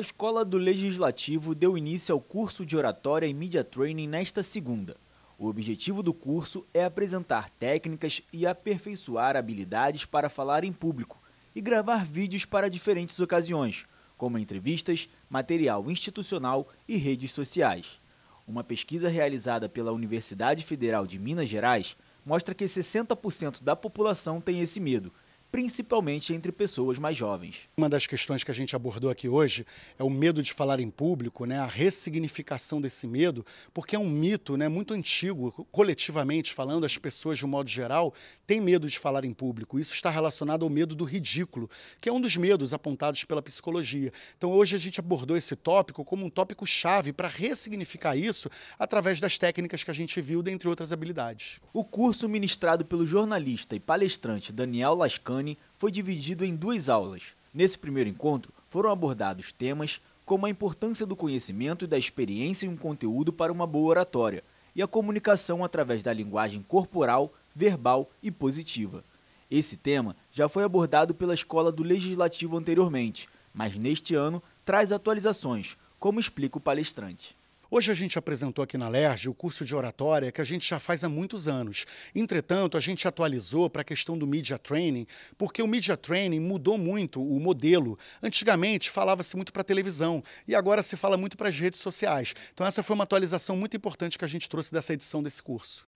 A Escola do Legislativo deu início ao curso de oratória e media training nesta segunda. O objetivo do curso é apresentar técnicas e aperfeiçoar habilidades para falar em público e gravar vídeos para diferentes ocasiões, como entrevistas, material institucional e redes sociais. Uma pesquisa realizada pela Universidade Federal de Minas Gerais mostra que 60% da população tem esse medo principalmente entre pessoas mais jovens. Uma das questões que a gente abordou aqui hoje é o medo de falar em público, né? a ressignificação desse medo, porque é um mito né? muito antigo, coletivamente falando, as pessoas, de um modo geral, têm medo de falar em público. Isso está relacionado ao medo do ridículo, que é um dos medos apontados pela psicologia. Então, hoje a gente abordou esse tópico como um tópico-chave para ressignificar isso através das técnicas que a gente viu, dentre outras habilidades. O curso ministrado pelo jornalista e palestrante Daniel Lascan foi dividido em duas aulas. Nesse primeiro encontro, foram abordados temas como a importância do conhecimento e da experiência em um conteúdo para uma boa oratória e a comunicação através da linguagem corporal, verbal e positiva. Esse tema já foi abordado pela Escola do Legislativo anteriormente, mas neste ano traz atualizações, como explica o palestrante. Hoje a gente apresentou aqui na LERJ o curso de oratória que a gente já faz há muitos anos. Entretanto, a gente atualizou para a questão do Media Training, porque o Media Training mudou muito o modelo. Antigamente falava-se muito para televisão e agora se fala muito para as redes sociais. Então, essa foi uma atualização muito importante que a gente trouxe dessa edição desse curso.